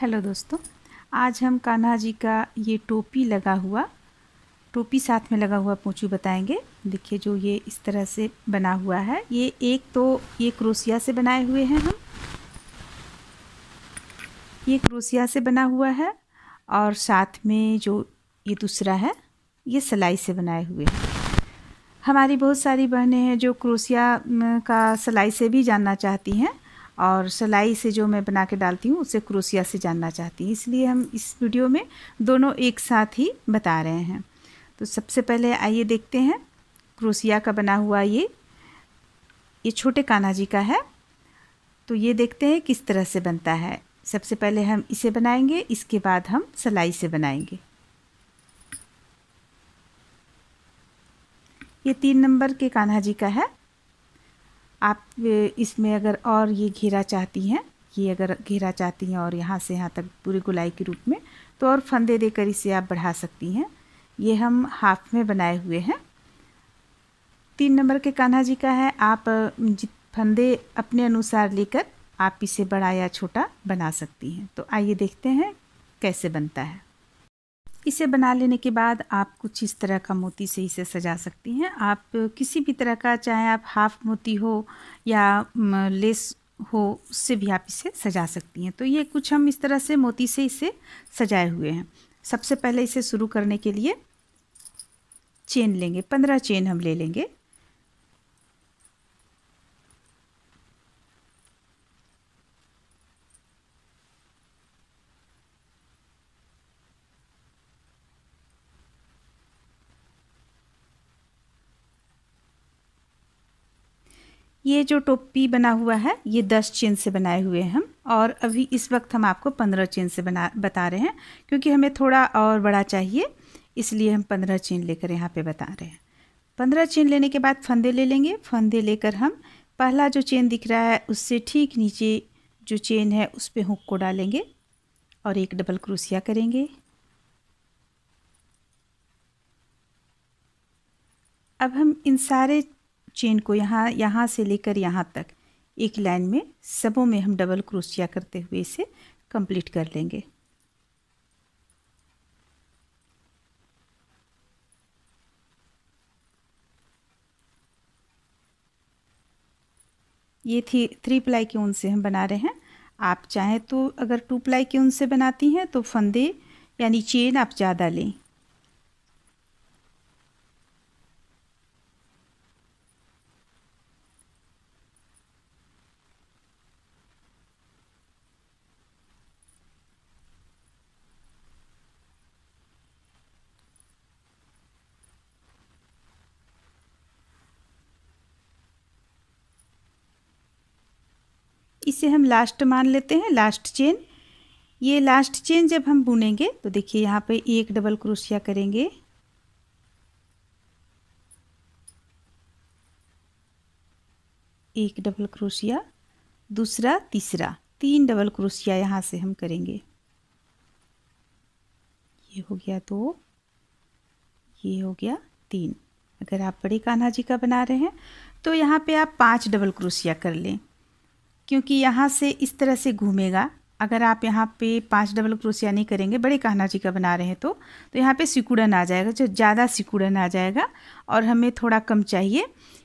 Hello दोस्तों आज हम कान्हा जी का ये टोपी लगा हुआ टोपी साथ में लगा हुआ पोचू बताएंगे देखिए जो ये इस तरह से बना हुआ है ये एक तो ये क्रोसिया से बनाए हुए हैं हम ये क्रोसिया से बना हुआ है और साथ में जो ये दूसरा है ये सिलाई से बनाए हुए हैं हमारी बहुत सारी बहनें हैं जो क्रोसिया का सिलाई से भी जानना चाहती हैं और सलाई से जो मैं बना के डालती हूँ उसे क्रोसिया से जानना चाहती हूँ इसलिए हम इस वीडियो में दोनों एक साथ ही बता रहे हैं तो सबसे पहले आइए देखते हैं क्रोसिया का बना हुआ ये ये छोटे कान्हा जी का है तो ये देखते हैं किस तरह से बनता है सबसे पहले हम इसे बनाएंगे इसके बाद हम सलाई से बनाएंगे ये तीन नंबर के कान्हा जी का है आप इसमें अगर और ये घेरा चाहती हैं ये अगर घेरा चाहती हैं और यहाँ से यहाँ तक पूरी गुलाई के रूप में तो और फंदे देकर इसे आप बढ़ा सकती हैं ये हम हाफ में बनाए हुए हैं तीन नंबर के कान्हा जी का है आप फंदे अपने अनुसार लेकर आप इसे बड़ा या छोटा बना सकती हैं तो आइए देखते हैं कैसे बनता है इसे बना लेने के बाद आप कुछ इस तरह का मोती से इसे सजा सकती हैं आप किसी भी तरह का चाहे आप हाफ मोती हो या लेस हो उससे भी आप इसे सजा सकती हैं तो ये कुछ हम इस तरह से मोती से इसे सजाए हुए हैं सबसे पहले इसे शुरू करने के लिए चेन लेंगे पंद्रह चेन हम ले लेंगे ये जो टोपी बना हुआ है ये दस चेन से बनाए हुए हैं हम और अभी इस वक्त हम आपको पंद्रह चेन से बना बता रहे हैं क्योंकि हमें थोड़ा और बड़ा चाहिए इसलिए हम पंद्रह चेन लेकर यहाँ पे बता रहे हैं पंद्रह चेन लेने के बाद फंदे ले लेंगे फंदे लेकर हम पहला जो चेन दिख रहा है उससे ठीक नीचे जो चेन है उस पर हुक को डालेंगे और एक डबल क्रूसिया करेंगे अब हम इन सारे चेन को यहाँ यहाँ से लेकर यहाँ तक एक लाइन में सबों में हम डबल क्रोशिया करते हुए इसे कंप्लीट कर लेंगे ये थी थ्री प्लाई के ऊन से हम बना रहे हैं आप चाहें तो अगर टू प्लाई के ऊन से बनाती हैं तो फंदे यानी चेन आप ज़्यादा लें इसे हम लास्ट मान लेते हैं लास्ट चेन ये लास्ट चेन जब हम बुनेंगे तो देखिए यहाँ पे एक डबल क्रोशिया करेंगे एक डबल क्रोशिया दूसरा तीसरा तीन डबल क्रोशिया यहाँ से हम करेंगे ये हो गया दो ये हो गया तीन अगर आप बड़े कान्हा जी का बना रहे हैं तो यहाँ पे आप पांच डबल क्रोशिया कर लें क्योंकि यहाँ से इस तरह से घूमेगा अगर आप यहाँ पे पाँच डबल क्रोसिया नहीं करेंगे बड़े जी का बना रहे हैं तो तो यहाँ पे सिकुड़न आ जाएगा जो ज़्यादा सिकुड़न आ जाएगा और हमें थोड़ा कम चाहिए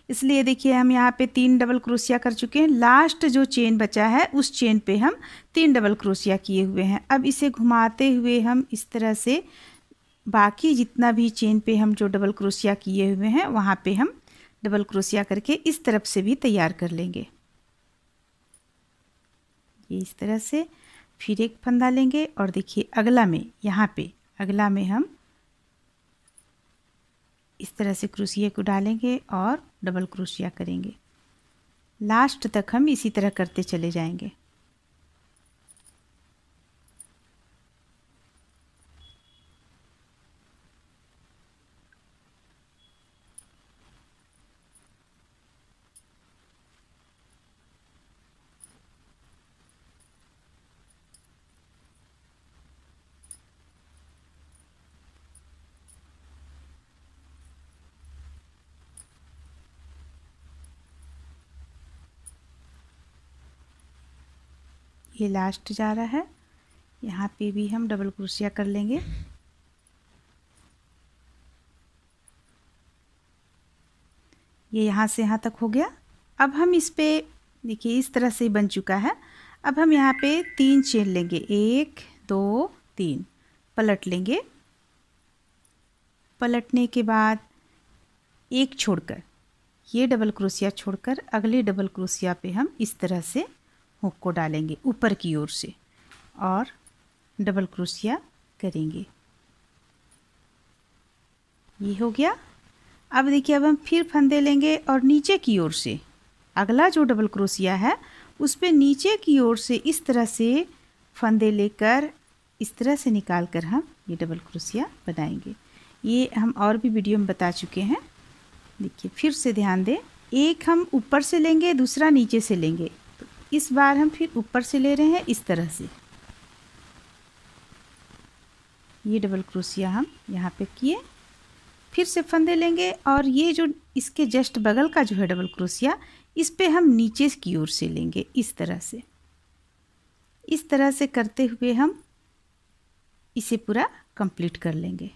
इसलिए देखिए हम यहाँ पे तीन डबल क्रोसिया कर चुके हैं लास्ट जो चेन बचा है उस चेन पे हम तीन डबल क्रोसिया किए हुए हैं अब इसे घुमाते हुए हम इस तरह से बाकी जितना भी चेन पर हम जो डबल क्रोसिया किए हुए हैं वहाँ पर हम डबल क्रोसिया करके इस तरफ से भी तैयार कर लेंगे ये इस तरह से फिर एक फंदा लेंगे और देखिए अगला में यहाँ पे अगला में हम इस तरह से क्रोशिया को डालेंगे और डबल क्रोशिया करेंगे लास्ट तक हम इसी तरह करते चले जाएंगे ये लास्ट जा रहा है यहाँ पे भी हम डबल क्रोशिया कर लेंगे ये यहाँ से यहाँ तक हो गया अब हम इस पर देखिए इस तरह से बन चुका है अब हम यहाँ पे तीन चेन लेंगे एक दो तीन पलट लेंगे पलटने के बाद एक छोड़कर ये डबल क्रोशिया छोड़कर अगले डबल क्रोशिया पे हम इस तरह से हुक को डालेंगे ऊपर की ओर से और डबल क्रोशिया करेंगे ये हो गया अब देखिए अब हम फिर फंदे लेंगे और नीचे की ओर से अगला जो डबल क्रोशिया है उस पर नीचे की ओर से इस तरह से फंदे लेकर इस तरह से निकाल कर हम ये डबल क्रोशिया बनाएंगे ये हम और भी वीडियो में बता चुके हैं देखिए फिर से ध्यान दें एक हम ऊपर से लेंगे दूसरा नीचे से लेंगे इस बार हम फिर ऊपर से ले रहे हैं इस तरह से ये डबल क्रोसिया हम यहाँ पे किए फिर से फंदे लेंगे और ये जो इसके जस्ट बगल का जो है डबल क्रोसिया इस पर हम नीचे की ओर से लेंगे इस तरह से इस तरह से करते हुए हम इसे पूरा कंप्लीट कर लेंगे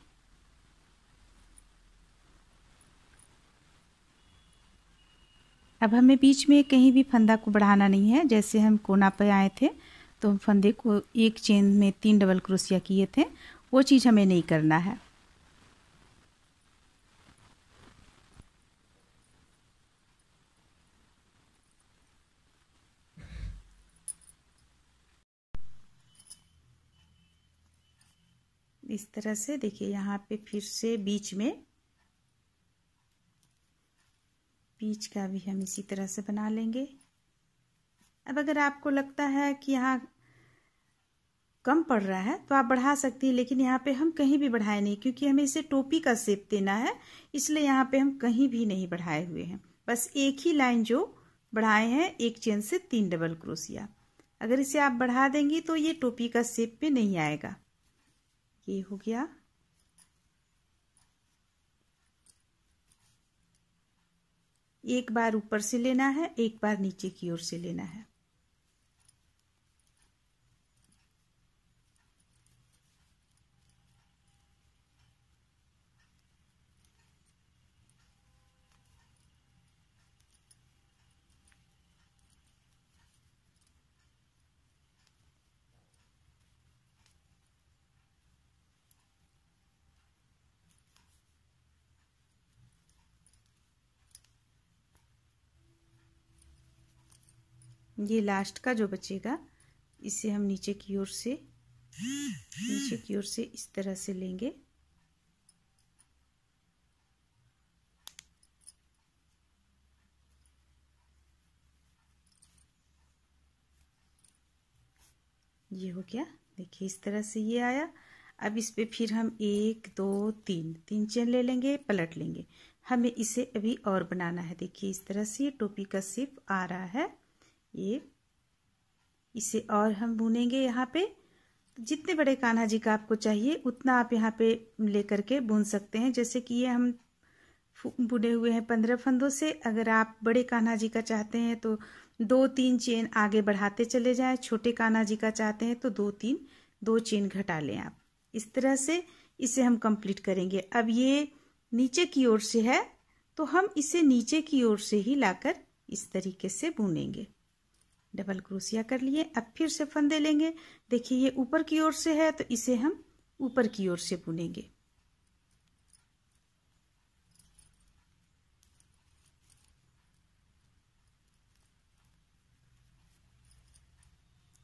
अब हमें बीच में कहीं भी फंदा को बढ़ाना नहीं है जैसे हम कोना पर आए थे तो हम फंदे को एक चेन में तीन डबल क्रोसिया किए थे वो चीज़ हमें नहीं करना है इस तरह से देखिए यहाँ पे फिर से बीच में बीच का भी हम इसी तरह से बना लेंगे अब अगर आपको लगता है कि यहाँ कम पड़ रहा है तो आप बढ़ा सकती हैं लेकिन यहाँ पे हम कहीं भी बढ़ाए नहीं क्योंकि हमें इसे टोपी का सेप देना है इसलिए यहाँ पे हम कहीं भी नहीं बढ़ाए हुए हैं बस एक ही लाइन जो बढ़ाए हैं एक चेन से तीन डबल क्रोसिया अगर इसे आप बढ़ा देंगी तो ये टोपी का सेप पे नहीं आएगा ये हो गया एक बार ऊपर से लेना है एक बार नीचे की ओर से लेना है ये लास्ट का जो बचेगा इसे हम नीचे की ओर से नीचे की ओर से इस तरह से लेंगे ये हो गया देखिए इस तरह से ये आया अब इस पे फिर हम एक दो तीन तीन चेन ले लेंगे पलट लेंगे हमें इसे अभी और बनाना है देखिए इस तरह से ये टोपी का सिप आ रहा है ये इसे और हम भूनेंगे यहाँ पे जितने बड़े कान्हा जी का आपको चाहिए उतना आप यहाँ पे लेकर के भून सकते हैं जैसे कि ये हम बुने हुए हैं पंद्रह फंदों से अगर आप बड़े कान्हा जी का चाहते हैं तो दो तीन चेन आगे बढ़ाते चले जाएं छोटे कान्हा जी का चाहते हैं तो दो तीन दो चेन घटा लें आप इस तरह से इसे हम कंप्लीट करेंगे अब ये नीचे की ओर से है तो हम इसे नीचे की ओर से ही लाकर इस तरीके से बुनेंगे डबल क्रोसिया कर लिए अब फिर से फंदे लेंगे देखिए ये ऊपर की ओर से है तो इसे हम ऊपर की ओर से बुनेंगे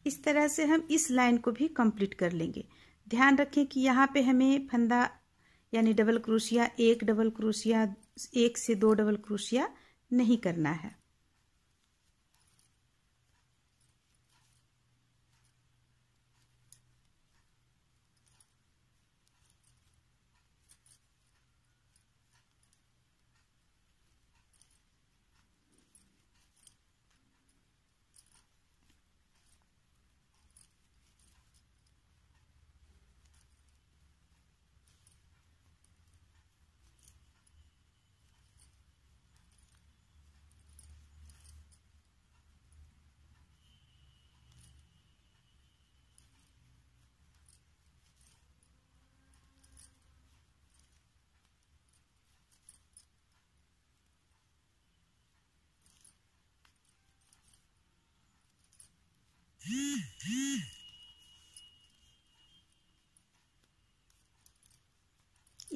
इस तरह से हम इस लाइन को भी कंप्लीट कर लेंगे ध्यान रखें कि यहाँ पे हमें फंदा यानी डबल क्रोशिया एक डबल क्रोशिया एक से दो डबल क्रोशिया नहीं करना है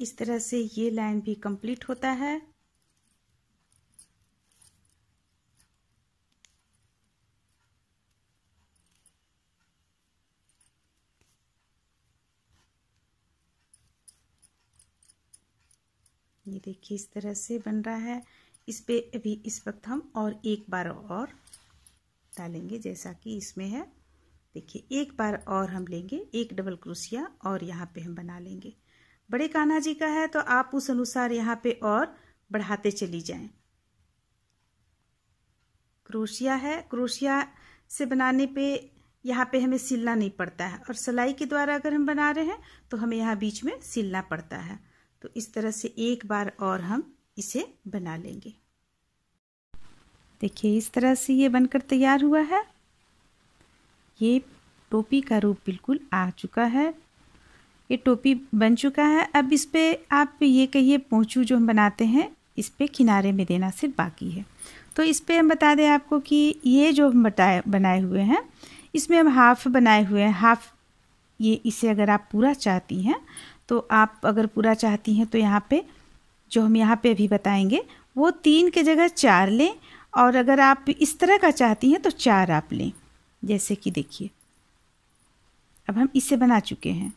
इस तरह से ये लाइन भी कंप्लीट होता है ये देखिए इस तरह से बन रहा है इस पे अभी इस वक्त हम और एक बार और डालेंगे जैसा कि इसमें है देखिए एक बार और हम लेंगे एक डबल क्रोशिया और यहाँ पे हम बना लेंगे बड़े कान्हा जी का है तो आप उस अनुसार यहाँ पे और बढ़ाते चली जाएं क्रोशिया है क्रोशिया से बनाने पे यहाँ पे हमें सिलना नहीं पड़ता है और सिलाई के द्वारा अगर हम बना रहे हैं तो हमें यहाँ बीच में सिलना पड़ता है तो इस तरह से एक बार और हम इसे बना लेंगे देखिए इस तरह से ये बनकर तैयार हुआ है ये टोपी का रूप बिल्कुल आ चुका है ये टोपी बन चुका है अब इस पर आप ये कहिए पोंचू जो हम बनाते हैं इस पर किनारे में देना सिर्फ बाकी है तो इस पर हम बता दें आपको कि ये जो हम बताए बनाए हुए हैं इसमें हम हाफ़ बनाए हुए हैं हाफ़ ये इसे अगर आप पूरा चाहती हैं तो आप अगर पूरा चाहती हैं तो यहाँ पे जो हम यहाँ पे अभी बताएंगे वो तीन के जगह चार लें और अगर आप इस तरह का चाहती हैं तो चार आप लें जैसे कि देखिए अब हम इसे बना चुके हैं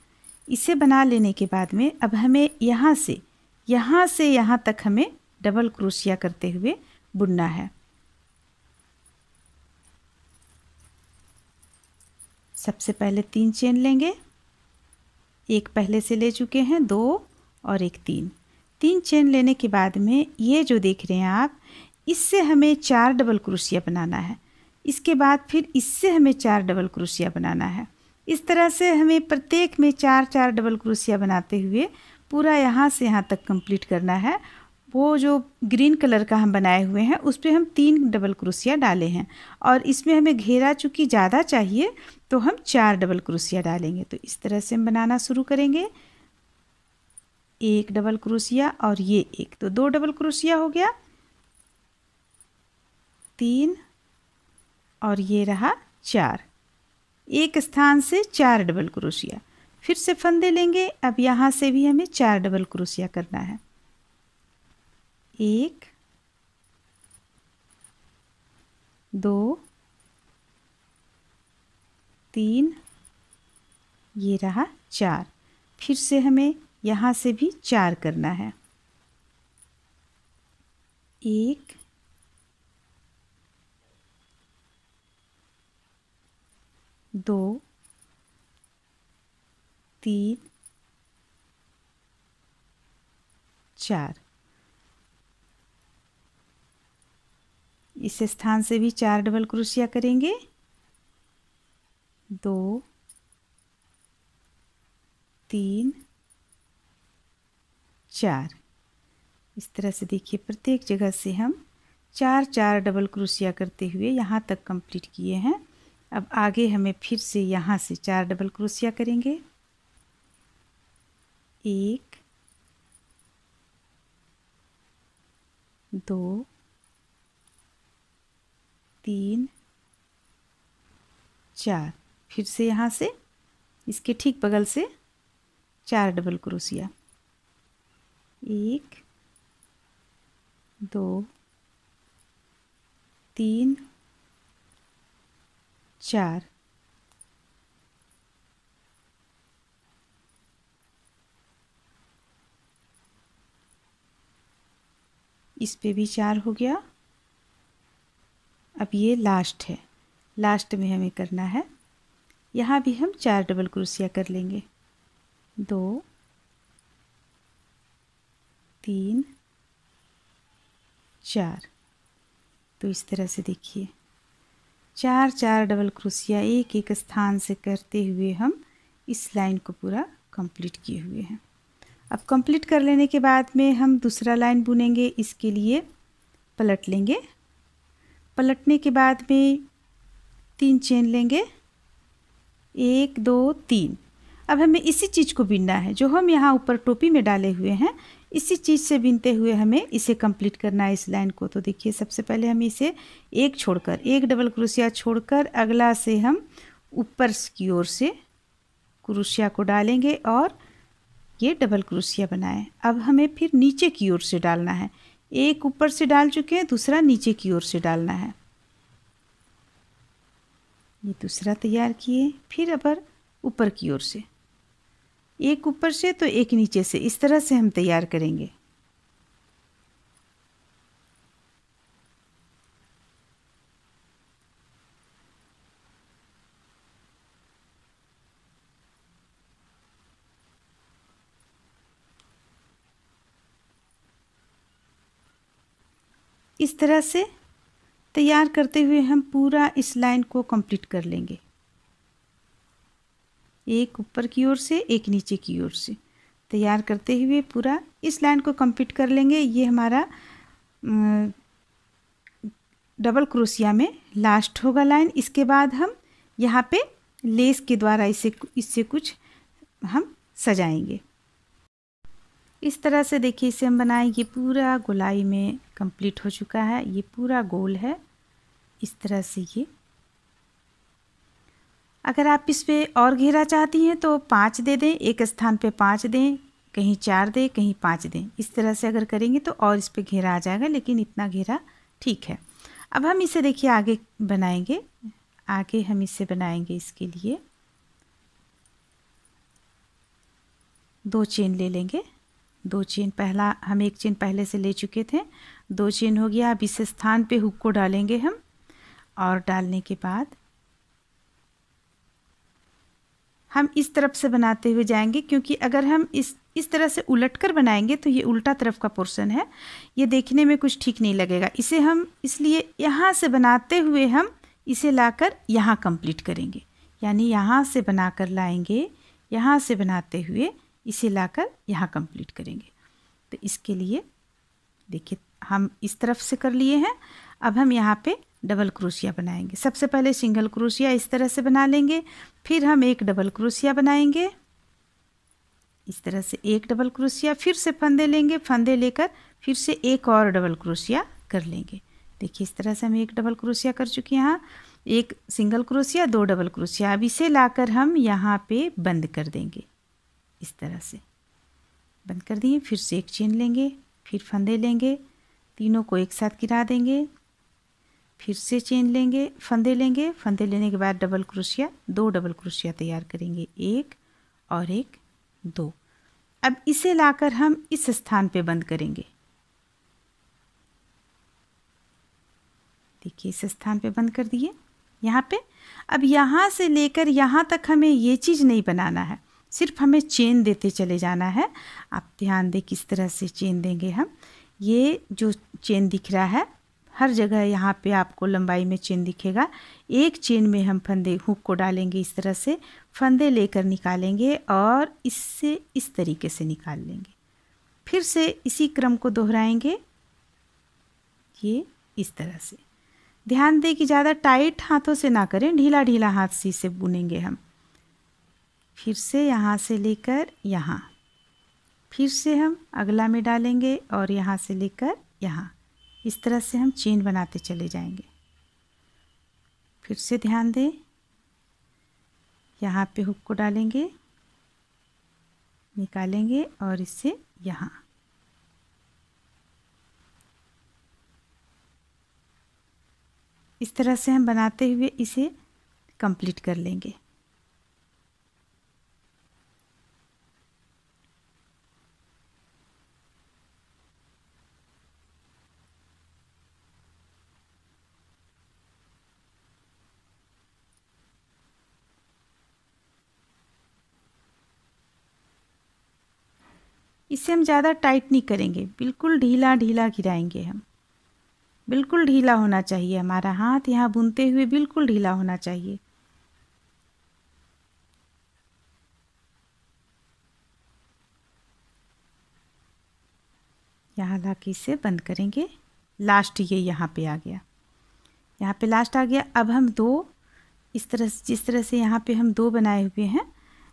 इसे बना लेने के बाद में अब हमें यहाँ से यहाँ से यहाँ तक हमें डबल क्रोशिया करते हुए बुनना है सबसे पहले तीन चेन लेंगे एक पहले से ले चुके हैं दो और एक तीन तीन चेन लेने के बाद में ये जो देख रहे हैं आप इससे हमें चार डबल क्रोशिया बनाना है इसके बाद फिर इससे हमें चार डबल क्रोशिया बनाना है इस तरह से हमें प्रत्येक में चार चार डबल क्रोसिया बनाते हुए पूरा यहाँ से यहाँ तक कंप्लीट करना है वो जो ग्रीन कलर का हम बनाए हुए हैं उस पर हम तीन डबल क्रोसिया डाले हैं और इसमें हमें घेरा चूँकि ज़्यादा चाहिए तो हम चार डबल क्रोसिया डालेंगे तो इस तरह से हम बनाना शुरू करेंगे एक डबल क्रोसिया और ये एक तो दो डबल क्रोसिया हो गया तीन और ये रहा चार एक स्थान से चार डबल क्रोशिया फिर से फंदे लेंगे अब यहाँ से भी हमें चार डबल क्रोशिया करना है एक दो तीन ये रहा चार फिर से हमें यहाँ से भी चार करना है एक दो तीन चार इस स्थान से भी चार डबल क्रोशिया करेंगे दो तीन चार इस तरह से देखिए प्रत्येक जगह से हम चार चार डबल क्रोशिया करते हुए यहाँ तक कंप्लीट किए हैं अब आगे हमें फिर से यहाँ से चार डबल क्रोशिया करेंगे एक दो तीन चार फिर से यहाँ से इसके ठीक बगल से चार डबल क्रोशिया एक दो तीन चार इस पे भी चार हो गया अब ये लास्ट है लास्ट में हमें करना है यहाँ भी हम चार डबल क्रोसिया कर लेंगे दो तीन चार तो इस तरह से देखिए चार चार डबल क्रोसिया एक एक स्थान से करते हुए हम इस लाइन को पूरा कंप्लीट किए हुए हैं अब कंप्लीट कर लेने के बाद में हम दूसरा लाइन बुनेंगे इसके लिए पलट लेंगे पलटने के बाद में तीन चेन लेंगे एक दो तीन अब हमें इसी चीज़ को बिनना है जो हम यहाँ ऊपर टोपी में डाले हुए हैं इसी चीज़ से बीनते हुए हमें इसे कंप्लीट करना है इस लाइन को तो देखिए सबसे पहले हम इसे एक छोड़कर एक डबल क्रोशिया छोड़कर अगला से हम ऊपर की ओर से क्रोशिया को डालेंगे और ये डबल क्रोशिया बनाएं अब हमें फिर नीचे की ओर से डालना है एक ऊपर से डाल चुके हैं दूसरा नीचे की ओर से डालना है ये दूसरा तैयार किए फिर अबर ऊपर की ओर से एक ऊपर से तो एक नीचे से इस तरह से हम तैयार करेंगे इस तरह से तैयार करते हुए हम पूरा इस लाइन को कंप्लीट कर लेंगे एक ऊपर की ओर से एक नीचे की ओर से तैयार करते हुए पूरा इस लाइन को कंप्लीट कर लेंगे ये हमारा डबल क्रोशिया में लास्ट होगा लाइन इसके बाद हम यहाँ पे लेस के द्वारा इसे इससे कुछ हम सजाएंगे इस तरह से देखिए इसे हम बनाएंगे पूरा गोलाई में कंप्लीट हो चुका है ये पूरा गोल है इस तरह से ये अगर आप इस पर और घेरा चाहती हैं तो पाँच दे दें एक स्थान पे पाँच दें कहीं चार दें कहीं पाँच दें इस तरह से अगर करेंगे तो और इस पर घेरा आ जाएगा लेकिन इतना घेरा ठीक है अब हम इसे देखिए आगे बनाएंगे आगे हम इसे बनाएंगे इसके लिए दो चेन ले लेंगे दो चेन पहला हम एक चेन पहले से ले चुके थे दो चेन हो गया अब इस स्थान पर हुक को डालेंगे हम और डालने के बाद हम इस तरफ से बनाते हुए जाएंगे क्योंकि अगर हम इस इस तरह से उलट कर बनाएंगे तो ये उल्टा तरफ का पोर्शन है ये देखने में कुछ ठीक नहीं लगेगा इसे हम इसलिए यहाँ से बनाते हुए हम इसे लाकर यहाँ कम्प्लीट करेंगे यानी यहाँ से बना कर लाएंगे यहाँ से बनाते हुए इसे लाकर यहाँ कम्प्लीट करेंगे तो इसके लिए देखिए हम इस तरफ से कर लिए हैं अब हम यहाँ पे डबल क्रोशिया बनाएंगे सबसे पहले सिंगल क्रोशिया इस तरह से बना लेंगे फिर हम एक डबल क्रोशिया बनाएंगे इस तरह से एक डबल क्रोशिया फिर से फंदे लेंगे फंदे लेकर फिर से एक और डबल क्रोशिया कर लेंगे देखिए इस तरह से हम एक डबल क्रोशिया कर चुके हैं यहाँ एक सिंगल क्रोशिया दो डबल क्रोशिया अब इसे लाकर हम यहाँ पे बंद कर देंगे इस तरह से बंद कर दिए फिर से एक चेन लेंगे फिर फंदे लेंगे तीनों को एक साथ गिरा देंगे फिर से चेन लेंगे फंदे लेंगे फंदे लेने के बाद डबल क्रोशिया दो डबल क्रोशिया तैयार करेंगे एक और एक दो अब इसे लाकर हम इस स्थान पे बंद करेंगे देखिए इस स्थान पे बंद कर दिए यहाँ पे अब यहाँ से लेकर यहाँ तक हमें ये चीज़ नहीं बनाना है सिर्फ हमें चेन देते चले जाना है आप ध्यान दें किस तरह से चेन देंगे हम ये जो चेन दिख रहा है हर जगह यहाँ पे आपको लंबाई में चेन दिखेगा एक चेन में हम फंदे हुक को डालेंगे इस तरह से फंदे लेकर निकालेंगे और इससे इस तरीके से निकाल लेंगे फिर से इसी क्रम को दोहराएंगे ये इस तरह से ध्यान दें कि ज़्यादा टाइट हाथों से ना करें ढीला ढीला हाथ से इसे बुनेंगे हम फिर से यहाँ से लेकर यहाँ फिर से हम अगला में डालेंगे और यहाँ से लेकर यहाँ इस तरह से हम चेन बनाते चले जाएंगे फिर से ध्यान दें यहाँ पे हुक को डालेंगे निकालेंगे और इसे यहाँ इस तरह से हम बनाते हुए इसे कंप्लीट कर लेंगे इसे हम ज़्यादा टाइट नहीं करेंगे बिल्कुल ढीला ढीला गिराएंगे हम बिल्कुल ढीला होना चाहिए हमारा हाथ यहाँ बुनते हुए बिल्कुल ढीला होना चाहिए यहाँ ला के इसे बंद करेंगे लास्ट ये यहाँ पे आ गया यहाँ पे लास्ट आ गया अब हम दो इस तरह से जिस तरह से यहाँ पे हम दो बनाए हुए हैं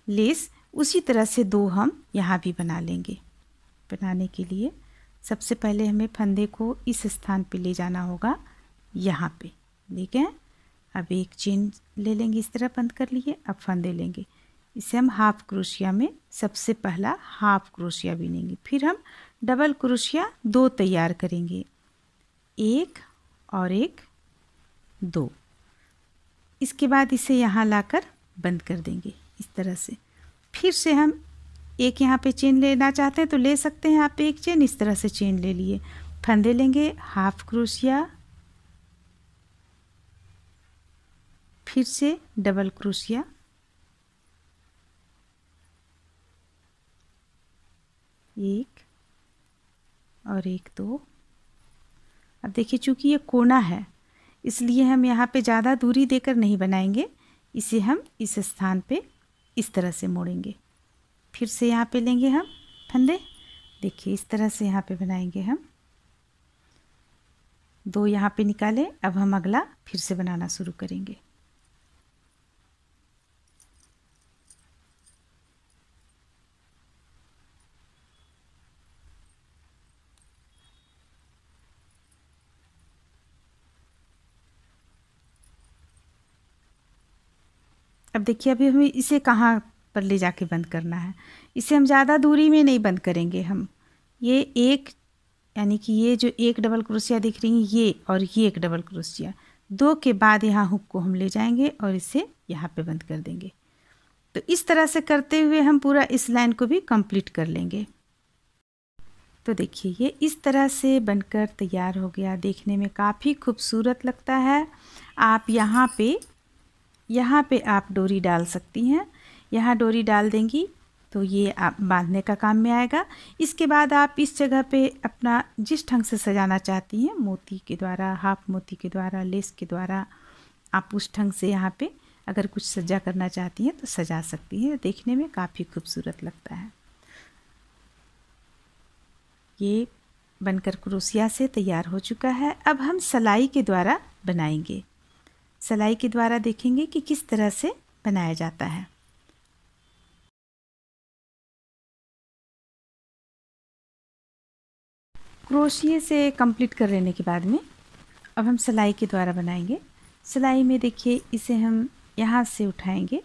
लेस उसी तरह से दो हम यहाँ भी बना लेंगे बनाने के लिए सबसे पहले हमें फंदे को इस स्थान पे ले जाना होगा यहाँ पे ठीक है अब एक चेन ले लेंगे इस तरह बंद कर लिए अब फंदे लेंगे इसे हम हाफ क्रोशिया में सबसे पहला हाफ क्रोशिया बीनेंगे फिर हम डबल क्रोशिया दो तैयार करेंगे एक और एक दो इसके बाद इसे यहाँ लाकर बंद कर देंगे इस तरह से फिर से हम एक यहाँ पे चेन लेना चाहते हैं तो ले सकते हैं आप एक चेन इस तरह से चेन ले लिए फंदे लेंगे हाफ क्रोशिया फिर से डबल क्रोशिया एक और एक दो अब देखिए चूंकि ये कोना है इसलिए हम यहाँ पे ज़्यादा दूरी देकर नहीं बनाएंगे इसे हम इस स्थान पे इस तरह से मोड़ेंगे फिर से यहाँ पे लेंगे हम फंदे देखिए इस तरह से यहाँ पे बनाएंगे हम दो यहाँ पे निकाले अब हम अगला फिर से बनाना शुरू करेंगे अब देखिए अभी हम इसे कहाँ पर ले जाके बंद करना है इसे हम ज़्यादा दूरी में नहीं बंद करेंगे हम ये एक यानी कि ये जो एक डबल क्रोशिया दिख रही है ये और ये एक डबल क्रोशिया दो के बाद यहाँ हुक को हम ले जाएंगे और इसे यहाँ पे बंद कर देंगे तो इस तरह से करते हुए हम पूरा इस लाइन को भी कंप्लीट कर लेंगे तो देखिए ये इस तरह से बनकर तैयार हो गया देखने में काफ़ी खूबसूरत लगता है आप यहाँ पे यहाँ पे आप डोरी डाल सकती हैं यहाँ डोरी डाल देंगी तो ये आप बांधने का काम में आएगा इसके बाद आप इस जगह पे अपना जिस ढंग से सजाना चाहती हैं मोती के द्वारा हाफ मोती के द्वारा लेस के द्वारा आप उस ढंग से यहाँ पे अगर कुछ सजा करना चाहती हैं तो सजा सकती हैं देखने में काफ़ी खूबसूरत लगता है ये बनकर क्रोसिया से तैयार हो चुका है अब हम सलाई के द्वारा बनाएंगे सलाई के द्वारा देखेंगे कि किस तरह से बनाया जाता है क्रोशिए से कंप्लीट कर लेने के बाद में अब हम सिलाई के द्वारा बनाएंगे सिलाई में देखिए इसे हम यहाँ से उठाएंगे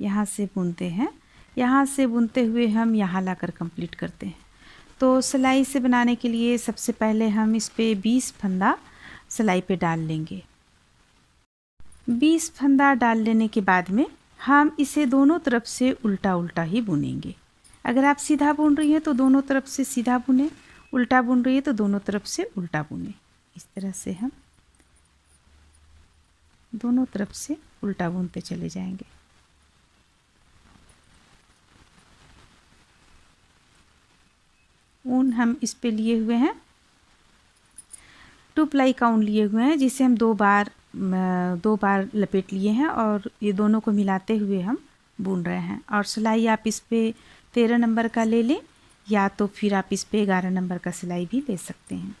यहाँ से बुनते हैं यहाँ से बुनते हुए हम यहाँ लाकर कंप्लीट करते हैं तो सिलाई से बनाने के लिए सबसे पहले हम इस पर बीस फंदा सिलाई पे डाल लेंगे बीस फंदा डाल लेने के बाद में हम इसे दोनों तरफ से उल्टा उल्टा ही बुनेंगे अगर आप सीधा बुन रही हैं तो दोनों तरफ से सीधा बुनें उल्टा बुन रही है तो दोनों तरफ से उल्टा बुने इस तरह से हम दोनों तरफ से उल्टा बुनते चले जाएंगे ऊन हम इस पे लिए हुए हैं टू प्लाई का ऊन लिए हुए हैं जिसे हम दो बार दो बार लपेट लिए हैं और ये दोनों को मिलाते हुए हम बुन रहे हैं और सिलाई आप इस पर तेरह नंबर का ले लें या तो फिर आप इस पे ग्यारह नंबर का सिलाई भी ले सकते हैं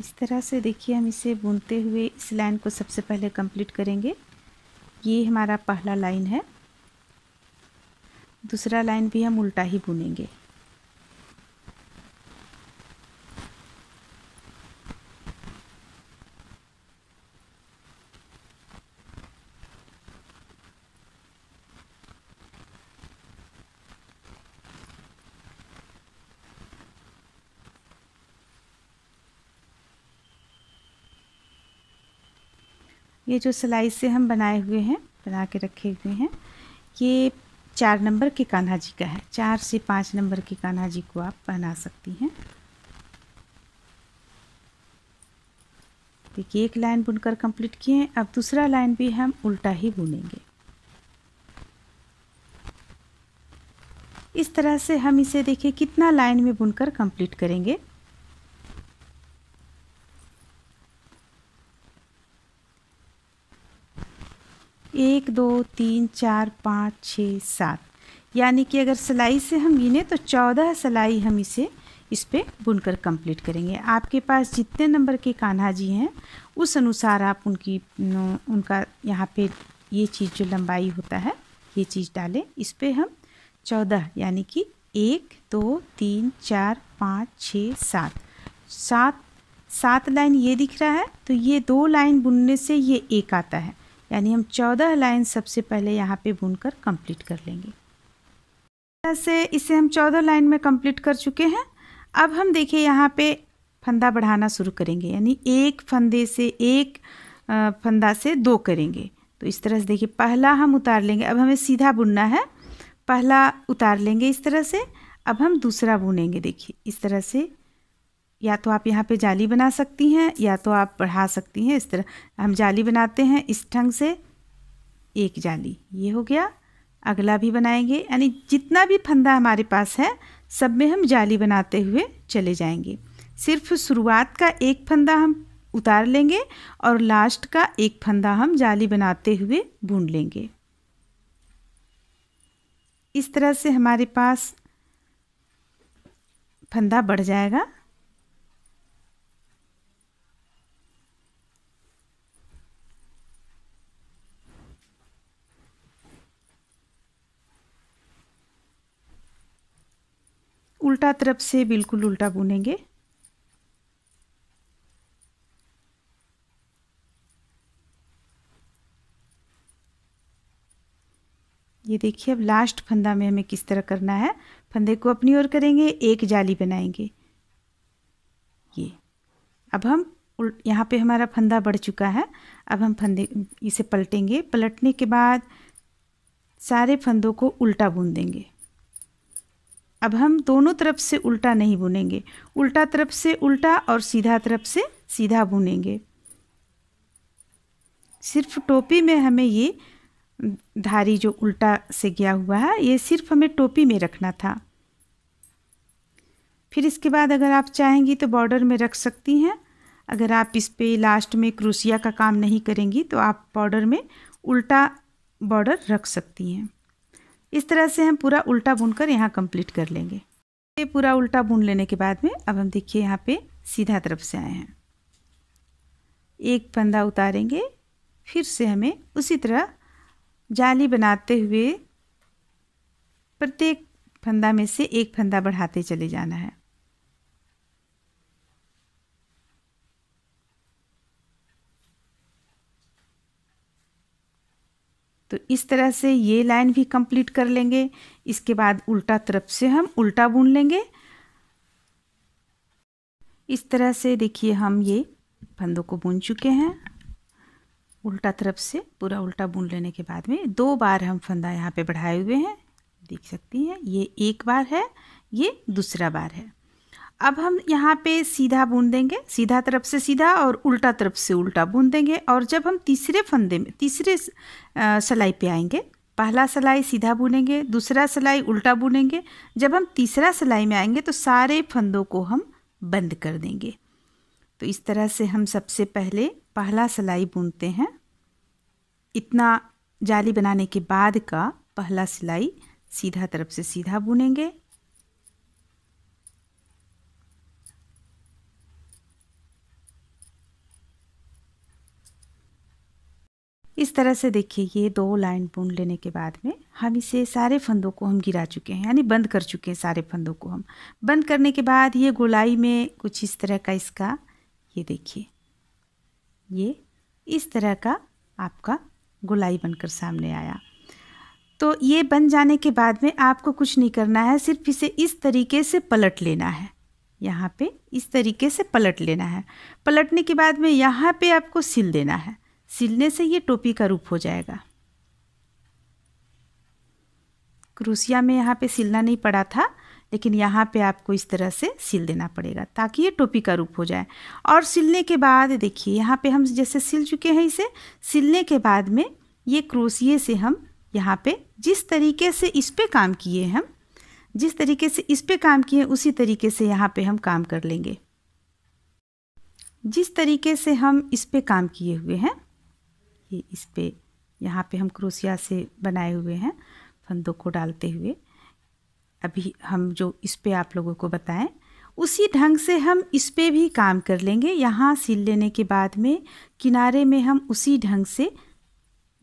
इस तरह से देखिए हम इसे बुनते हुए इस लाइन को सबसे पहले कंप्लीट करेंगे ये हमारा पहला लाइन है दूसरा लाइन भी हम उल्टा ही बुनेंगे ये जो सिलाई से हम बनाए हुए हैं बना के रखे हुए हैं ये चार नंबर के कान्हा जी का है चार से पाँच नंबर के कान्हा जी को आप पहना सकती हैं देखिए एक लाइन बुनकर कंप्लीट किए हैं अब दूसरा लाइन भी हम उल्टा ही बुनेंगे इस तरह से हम इसे देखिए कितना लाइन में बुनकर कंप्लीट करेंगे दो तीन चार पाँच छः सात यानी कि अगर सिलाई से हम गिने तो चौदह सिलाई हम इसे इस पर बुनकर कंप्लीट करेंगे आपके पास जितने नंबर के कान्हा जी हैं उस अनुसार आप उनकी उनका यहाँ पे ये चीज़ जो लंबाई होता है ये चीज़ डालें इस पर हम चौदह यानी कि एक दो तीन चार पाँच छः सात सात सात लाइन ये दिख रहा है तो ये दो लाइन बुनने से ये एक आता है यानी हम चौदह लाइन सबसे पहले यहाँ पे बुन कर कम्प्लीट कर लेंगे तरह से इसे हम चौदह लाइन में कंप्लीट कर चुके हैं अब हम देखिए यहाँ पे फंदा बढ़ाना शुरू करेंगे यानी एक फंदे से एक फंदा से दो करेंगे तो इस तरह से देखिए पहला हम उतार लेंगे अब हमें सीधा बुनना है पहला उतार लेंगे इस तरह से अब हम दूसरा बुनेंगे देखिए इस तरह से या तो आप यहाँ पे जाली बना सकती हैं या तो आप बढ़ा सकती हैं इस तरह हम जाली बनाते हैं इस ढंग से एक जाली ये हो गया अगला भी बनाएंगे यानी जितना भी फंदा हमारे पास है सब में हम जाली बनाते हुए चले जाएंगे सिर्फ शुरुआत का एक फंदा हम उतार लेंगे और लास्ट का एक फंदा हम जाली बनाते हुए बुन लेंगे इस तरह से हमारे पास फंदा बढ़ जाएगा उल्टा तरफ से बिल्कुल उल्टा बुनेंगे ये देखिए अब लास्ट फंदा में हमें किस तरह करना है फंदे को अपनी ओर करेंगे एक जाली बनाएंगे ये अब हम यहाँ पे हमारा फंदा बढ़ चुका है अब हम फंदे इसे पलटेंगे पलटने के बाद सारे फंदों को उल्टा बुन देंगे अब हम दोनों तरफ से उल्टा नहीं बुनेंगे उल्टा तरफ से उल्टा और सीधा तरफ से सीधा बुनेंगे सिर्फ टोपी में हमें ये धारी जो उल्टा से गया हुआ है ये सिर्फ हमें टोपी में रखना था फिर इसके बाद अगर आप चाहेंगी तो बॉर्डर में रख सकती हैं अगर आप इस पे लास्ट में क्रूसिया का काम नहीं करेंगी तो आप बॉर्डर में उल्टा बॉर्डर रख सकती हैं इस तरह से हम पूरा उल्टा बुन कर यहाँ कंप्लीट कर लेंगे ये पूरा उल्टा बुन लेने के बाद में अब हम देखिए यहाँ पे सीधा तरफ से आए हैं एक फंदा उतारेंगे फिर से हमें उसी तरह जाली बनाते हुए प्रत्येक फंदा में से एक फंदा बढ़ाते चले जाना है तो इस तरह से ये लाइन भी कंप्लीट कर लेंगे इसके बाद उल्टा तरफ से हम उल्टा बुन लेंगे इस तरह से देखिए हम ये फंदों को बुन चुके हैं उल्टा तरफ से पूरा उल्टा बुन लेने के बाद में दो बार हम फंदा यहाँ पे बढ़ाए हुए हैं देख सकती हैं ये एक बार है ये दूसरा बार है अब हम यहाँ पे सीधा बुन देंगे सीधा तरफ से सीधा और उल्टा तरफ से उल्टा बुन देंगे और जब हम तीसरे फंदे में तीसरे सिलाई पे आएंगे पहला सिलाई सीधा बुनेंगे दूसरा सिलाई उल्टा बुनेंगे जब हम तीसरा सिलाई में आएंगे तो सारे फंदों को हम बंद कर देंगे तो इस तरह से हम सबसे पहले पहला सिलाई बुनते हैं इतना जाली बनाने के बाद का पहला सिलाई सीधा तरफ से सीधा बुनेंगे इस तरह से देखिए ये दो लाइन बुन लेने के बाद में हम इसे सारे फंदों को हम गिरा चुके हैं यानी बंद कर चुके हैं सारे फंदों को हम बंद करने के बाद ये गोलाई में कुछ इस तरह का इसका ये देखिए ये इस तरह का आपका गोलाई बनकर सामने आया तो ये बन जाने के बाद में आपको कुछ नहीं करना है सिर्फ इसे इस तरीके से पलट लेना है यहाँ पे इस तरीके से पलट लेना है पलटने के बाद में यहाँ पे आपको सिल देना है सिलने से ये टोपी का रूप हो जाएगा क्रूसिया में यहाँ पे सिलना नहीं पड़ा था लेकिन यहाँ पे आपको इस तरह से सिल देना पड़ेगा ताकि ये टोपी का रूप हो जाए और सिलने के बाद देखिए यहाँ पे हम जैसे सिल चुके हैं इसे सिलने के बाद में ये क्रोसिए से हम यहाँ पे जिस तरीके से इस पर काम किए हम जिस तरीके से इस पर काम किए उसी तरीके से यहाँ पे हम काम कर लेंगे जिस तरीके से हम इस पर काम किए हुए हैं ये इस पर यहाँ पे हम क्रोसिया से बनाए हुए हैं फंदों को डालते हुए अभी हम जो इस पर आप लोगों को बताएं उसी ढंग से हम इस पर भी काम कर लेंगे यहाँ सिल लेने के बाद में किनारे में हम उसी ढंग से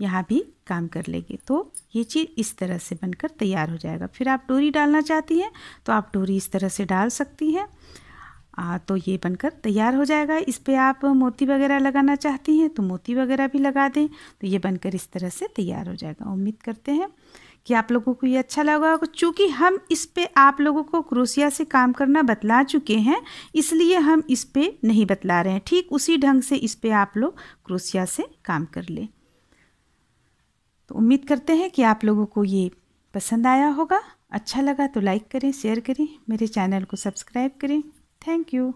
यहाँ भी काम कर लेंगे तो ये चीज़ इस तरह से बनकर तैयार हो जाएगा फिर आप डोरी डालना चाहती हैं तो आप डोरी इस तरह से डाल सकती हैं आ, तो ये बनकर तैयार हो जाएगा इस पर आप मोती वगैरह लगाना चाहती हैं तो मोती वगैरह भी लगा दें तो ये बनकर इस तरह से तैयार हो जाएगा उम्मीद करते हैं कि आप लोगों को ये अच्छा लगा होगा चूँकि हम इस पर आप लोगों को क्रोसिया से काम करना बतला चुके हैं इसलिए हम इस पर नहीं बतला रहे हैं ठीक उसी ढंग से इस पर आप लोग क्रोसिया से काम कर लें तो उम्मीद करते हैं कि आप लोगों को ये पसंद आया होगा अच्छा लगा तो लाइक करें शेयर करें मेरे चैनल को सब्सक्राइब करें Thank you.